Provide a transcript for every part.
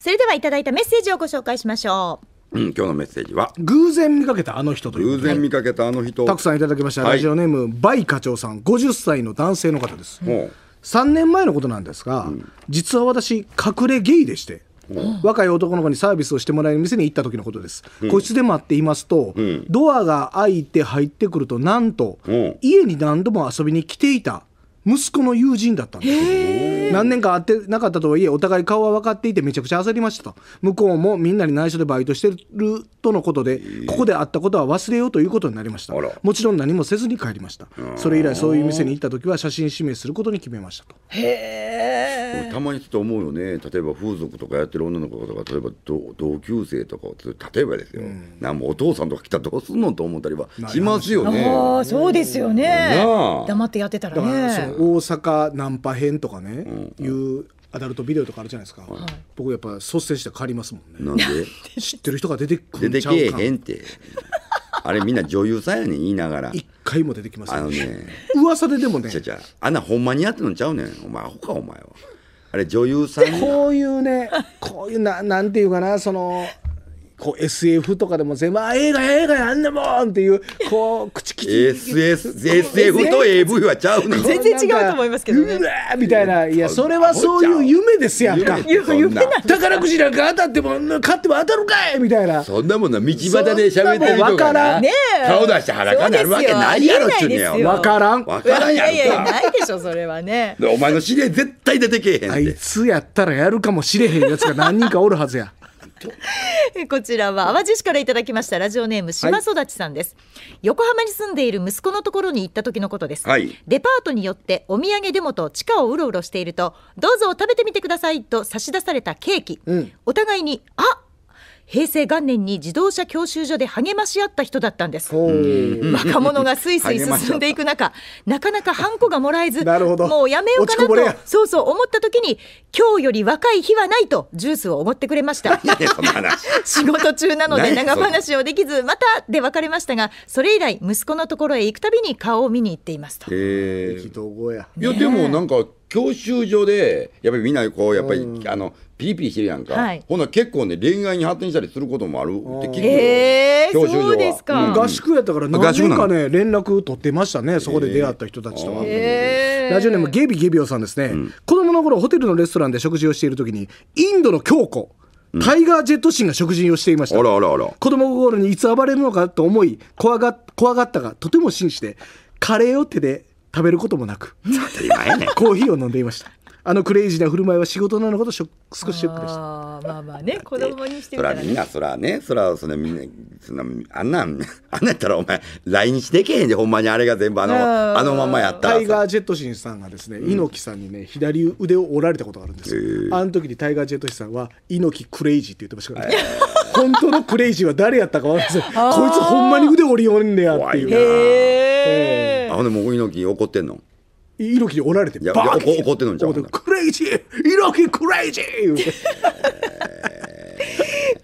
それではいただいたメッセージをご紹介しましょううん、今日のメッセージは偶然見かけたあの人という偶然見かけたあの人たくさんいただきました、はいラジオネームバイ課長さん50歳の男性の方です、も3年前のことなんですが、実は私隠れゲイでして、若い男の子にサービスをしてもらえる店に行った時のことです、個室で待っていますと、ドアが開いて入ってくるとなんと、うん家に何度も遊びに来ていた息子の友人だったんです何年か会ってなかったとはいえお互い顔は分かっていてめちゃくちゃ焦りましたと向こうもみんなに内緒でバイトしてるとのことでここで会ったことは忘れようということになりましたもちろん何もせずに帰りましたそれ以来そういう店に行った時は写真指名することに決めましたとへえたまにちょっと思うよね例えば風俗とかやってる女の子とか例えば同級生とか例えばですよ、うん、なお父さんとか来たらどうすんのと思ったりはしますよね。あそうですよね黙ってやってたらね。大阪ナンパ編とかね、うん、いうアダルトビデオとかあるじゃないですか、はい、僕やっぱ率先して借りますもんねなんで知ってる人が出てくるんちゃうか出てけえへんってあれみんな女優さんやねん言いながら一回も出てきますね、あのね噂ででもねゃゃあんなほんまにやってるんちゃうねんお前アホかお前はれ女優さんこういうねこういうななんていうかなそのこう SF とかでも狭い映画や映画やあんなもんっていうこう口きち SF と AV はちゃうね全然違うと思いますけどねうわみたいないやそれはそういう夢ですやんか宝くじなんか当たっても買っても当たるかいみたいなそんなもんな道端で喋ってるとかな顔出して裸になるわけないやろっちゅうねや分からん分からんやんいやいやないでしょそれはねお前の知り合い絶対出てけえへんあいつやったらやるかもしれへんやつが何人かおるはずやこちらは淡路市からいただきましたラジオネーム島育ちさんです、はい、横浜に住んでいる息子のところに行った時のことです、はい、デパートによってお土産デモと地下をうろうろしているとどうぞ食べてみてくださいと差し出されたケーキ、うん、お互いにあ平成元年に自動車教習所で励まし合った人だったんです若者がすいすい進んでいく中なかなかハンコがもらえずもうやめようかなとそうそう思った時に今日より若い日はないとジュースを奢ってくれました 仕事中なので長話をできずまたで別れましたがそれ以来息子のところへ行くたびに顔を見に行っていますと。えー、いやでもなんか教習所で、やっぱりみんなこう、やっぱり、うん、あの、ピリピリしてるやんか。はい、ほんな結構ね、恋愛に発展したりすることもあるって聞くよ。え教習所は。そうですか、うん、合宿やったから何年かね、連絡取ってましたね、そこで出会った人たちとは。えー、ラジオネームゲビゲビオさんですね、うん、子供の頃、ホテルのレストランで食事をしているときに、インドの強子。タイガージェットシンが食事をしていました。あらあらあら。子供心にいつ暴れるのかと思い、怖が、怖がったが、とても信じて、カレーを手で食べることもなく当たり前ねコーヒーを飲んでいましたあのクレイジーな振る舞いは仕事なのこと少しショックでしたまあまあね子供にしてみたら、ね、そらみんなそらねそらそのみんなそのあんなんあんなやったらお前来日できへんでほんまにあれが全部あのあのままやったタイガー・ジェットシンさんがですね、うん、猪木さんにね左腕を折られたことがあるんですあの時にタイガー・ジェットシンさんは猪木クレイジーって言ってましたからね、本当のクレイジーは誰やったか分かんないこいつほんまに腕折りおんねやっていう。ほんでもう猪木怒ってんの猪木におられていやバー怒ってんのじゃんクレイジー猪木クレイジー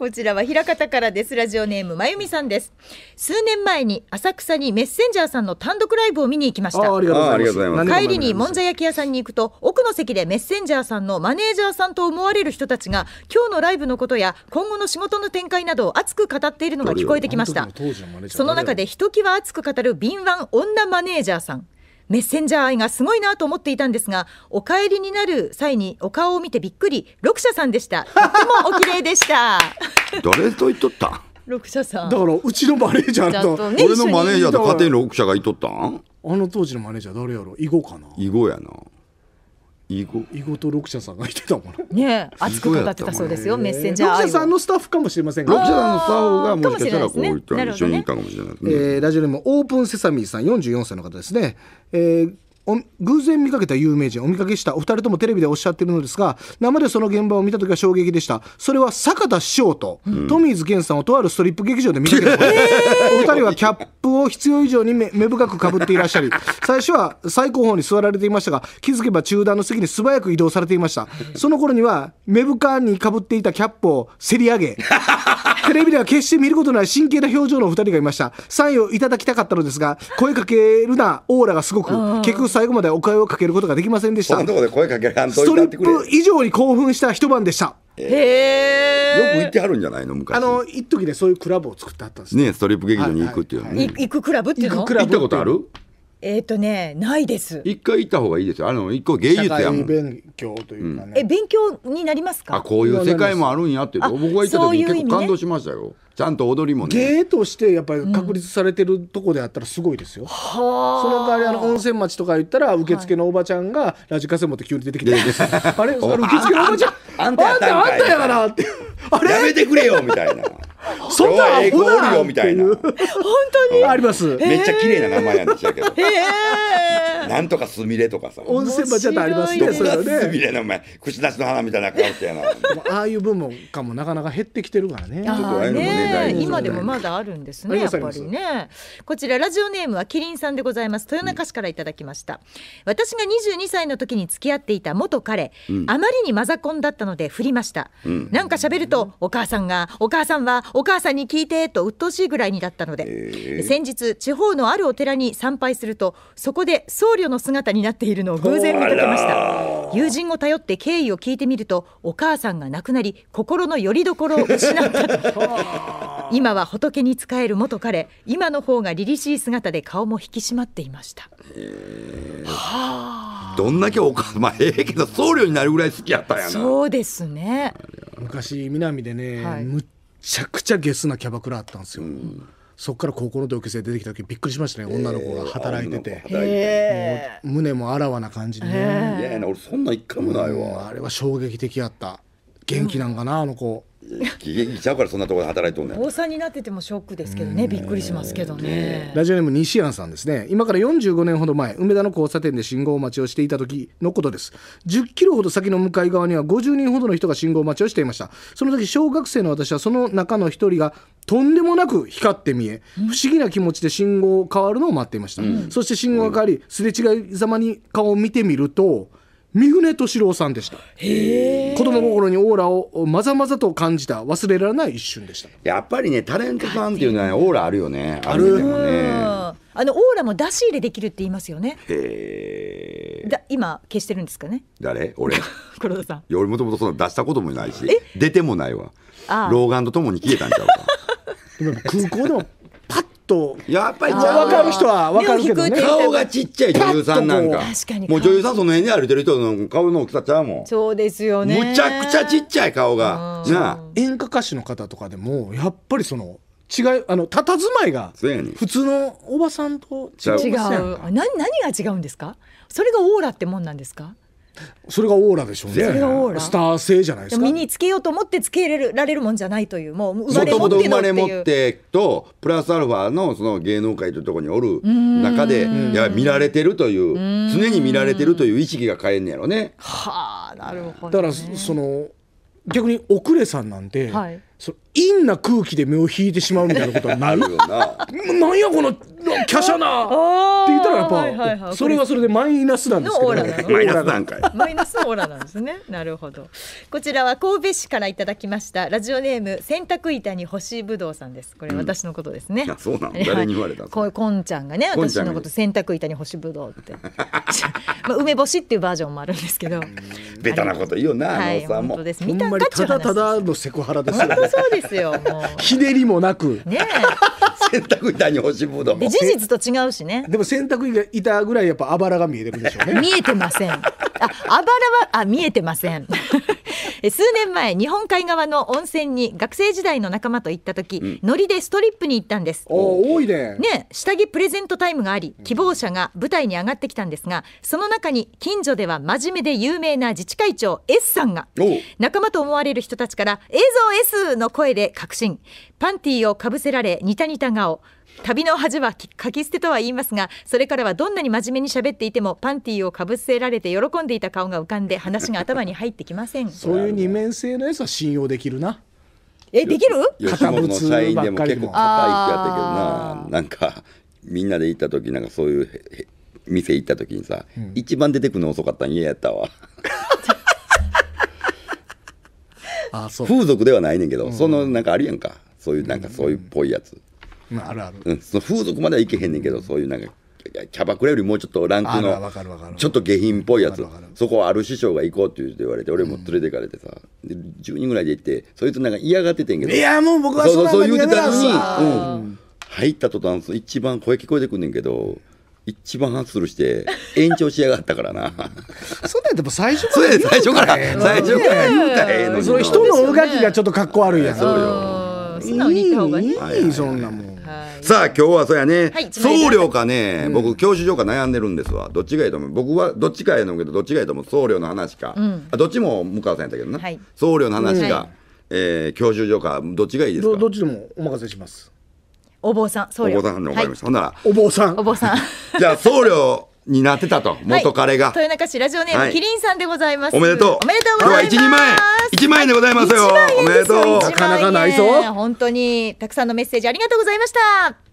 こちらは平方からです。ラジオネーム、まゆみさんです。数年前に浅草にメッセンジャーさんの単独ライブを見に行きました。あありがとうございます帰りにもんじゃ焼き屋さんに行くと奥の席でメッセンジャーさんのマネージャーさんと思われる人たちが今日のライブのことや今後の仕事の展開などを熱く語っているのが聞こえてきましたその中でひときわ熱く語る敏腕女マネージャーさんメッセンジャー愛がすごいなと思っていたんですがお帰りになる際にお顔を見てびっくり六社さんでしたとてもお綺麗でした誰と言っとった六社さんだからうちのマネージャーと、俺のマネージャーと勝手に六社が言っとったんあの当時のマネージャー誰やろ囲碁かな囲碁やな囲碁囲碁と六社さんがいてたもの。ね熱く語ってたそうですよ、メッセンジャー六社さんのスタッフかもしれません六社さんのスタッフがもしかしたらこういった一緒にいたかもしれないでえラジオでもオープンセサミーさん四十四歳の方ですね、えー偶然見かけた有名人お見かけしたお二人ともテレビでおっしゃってるのですが生でその現場を見た時は衝撃でしたそれは坂田師匠と、うん、トミーズ健さんをとあるストリップ劇場で見かけた、えー、お二人はキャップを必要以上に目深くかぶっていらっしゃり最初は最高峰に座られていましたが気づけば中段の席に素早く移動されていましたその頃には目深にかぶっていたキャップをせり上げ テレビでは決して見ることない真剣な表情のお二人がいましたサインをいただきたかったのですが声かけるなオーラがすごく結局最後までお声をかけることができませんでしたそんなとこで声かけらんとストリップ以上に興奮した一晩でしたへえよく行ってはるんじゃないの昔あの一時でそういうクラブを作ってあったんですねストリップ劇場に行くっていうのね、はいはい、行くクラブっていうの行ったことあるえっ、ー、とね、ないです。一回行った方がいいですよ。あの、一個芸術やもん。勉強というかね、うん、え、勉強になりますか。あ、こういう世界もあるんやっていう。僕が行った時、結構感動しましたよ。ううね、ちゃんと踊りもね。芸として、やっぱり確立されてるとこであったら、すごいですよ。うん、その代わり、あの温泉町とか言ったら、受付のおばちゃんが、ラジカセ持って急に出てきて。はい、あれ、あれ受付のおばちゃん。あんた、あんたやからって。あれ、やめてくれよみたいな。そんな英語おるよみたいな。本当にあります。めっちゃ綺麗な名前なんでしたけど。へえ。なんとかすみれとかさ温泉場じゃとありますねそれはねすみれのお前口出しの花みたいな顔してやなああいう部門かもなかなか減ってきてるからねちょっとあ今でもまだあるんですねやっぱりねこちらラジオネームはキリンさんでございます豊中市からいただきました、うん、私が22歳の時に付き合っていた元彼、うん、あまりにマザコンだったので振りました、うん、なんか喋ると、お母さんがお母さんはお母さんに聞いてと鬱陶しいぐらいにだったので、えー、先日地方のあるお寺に参拝するとそこで総理侶の姿になっているのを偶然見かけました友人を頼って経緯を聞いてみるとお母さんが亡くなり心の拠り所を失った今は仏に仕える元彼今の方が凛々しい姿で顔も引き締まっていました、どんだけおかまあええけど僧侶になるぐらい好きやったやなそうですね昔南でね、はい、むっちゃくちゃゲスなキャバクラあったんですよ、うんそこから高校の同級生出てきた時びっくりしましたね女の子が働いてて、もう胸もあらわな感じでね、えいや俺そんな一回もないわ、うん、あれは衝撃的やった元気なんかな、あの子行っちゃうからそんなところで働いとんねん坊さんになっててもショックですけどねびっくりしますけどねラジオネーム西安さんですね今から45年ほど前梅田の交差点で信号待ちをしていた時のことです10キロほど先の向かい側には50人ほどの人が信号待ちをしていましたその時小学生の私はその中の一人がとんでもなく光って見え、不思議な気持ちで信号変わるのを待っていました、うん、そして信号が変わり、すれ違いざまに顔を見てみると三船敏郎さんでした子供心にオーラをまざまざと感じた忘れられない一瞬でしたやっぱりねタレントさんっていうのはオーラあるよねあるよねあのオーラも出し入れできるって言いますよねへ今消してるんですかね誰俺 黒田さん俺もともとそん出したこともないし出てもないわ老眼とともに消えたんちゃうか 空港でもとやっぱりじ分かる人は分かるけど、ね、顔がちっちゃい女優さんなんかもう女優さんその辺に歩いてる人の顔の大きさちゃうもんそうですよねむちゃくちゃちっちゃい顔がな演歌歌手の方とかでもやっぱりその違いあの佇まいが普通のおばさんと違う違う何何が違うんですかそれがオーラってもんなんですかそれがオーラでしょうねスター性じゃないですか身につけようと思ってつけられるもんじゃないというもう生まれ持ってのっていうもと生まれ持ってとプラスアルファのその芸能界というところにおる中でや見られてるという常に見られてるという意識が変えんねやろねはあなるほど、ね、だからその逆に遅れさんなんて、はいそ陰な空気で目を引いてしまうみたいなことはなるよな。なんやこの華奢なって言ったらやっぱ、はいはいはい、それはそれでマイナスなんですけど、ね、マイナス段階マイナスオーラなんですね なるほどこちらは神戸市からいただきましたラジオネーム洗濯板に干しぶどうさんですこれ私のことですね、うん、そうなん誰に言われた こういうこんちゃんがね私のこと洗濯板に干しぶどうって まあ梅干しっていうバージョンもあるんですけどベタなこと言うよな、はい、あのさもうほんまにただただのセクハラですよそうですよひねりもなくね 洗濯板に干しぶどう事実と違うしねでも洗濯板ぐらいやっぱあばらが見えてるでしょうね見えてませんああばらはあ見えてません数年前日本海側の温泉に学生時代の仲間と行った時、うん、ノリでストリップに行ったんです多いねね下着プレゼントタイムがあり希望者が舞台に上がってきたんですがその中に近所では真面目で有名な自治会長 S さんが仲間と思われる人たちから「映像 S!」の声で確信パンティーをかぶせられニタニタ顔旅の恥は書き捨てとは言いますがそれからはどんなに真面目に喋っていてもパンティーをかぶせられて喜んでいた顔が浮かんで話が頭に入ってきませんそういう二面性のやつは信用できるなえできるかぶつばっでも結構硬いってやったけどななんかみんなで行った時なんかそういう店行った時にさ、うん、一番出てくるの遅かったん嫌やったわ あそう風俗ではないねんけど、うん、そのなんかあるやんかそういうなんかそういうっぽいやつ、まあ、あるある、うん、その風俗まではいけへんねんけど、そういうなんかキャバクラよりもうちょっとランクのちょっと下品っぽいやつそこある師匠が行こうって言われて俺も連れていかれてさ、うん、10人ぐらいで行ってそいつなんか嫌がっててんけどいやもう僕はそうそう言うてたのに、うん、入った途端一番声聞こえてくんねんけど一番ハッスルして延長しやがったからなそんなんでも最初からたら最初から最初から言うたらええのにその人の動きがちょっとかっこ悪いやんそうよ素直がねいいそんなもんさあ今日はそうやね、はい、送料かね、うん、僕教習所か悩んでるんですわどっちがいいと思う僕はどっちかやと思うけどどっちがいいと思う僧侶の話か、うん、あどっちも向川さんやったけどな、はい、送料の話か、うん、えー、教習所かどっちがいいですかどっちでもお任せしますお坊さん、僧侶。お坊さん、わかりました。ほんなら。お坊さん。お坊さん。じゃあ、僧侶になってたと、元彼が。豊中市ラジオネーム、キリンさんでございます。おめでとう。おめでとうございます。今日は1万円。1万円でございますよ。おめでとう。なかなかないぞ。本当に、たくさんのメッセージありがとうございました。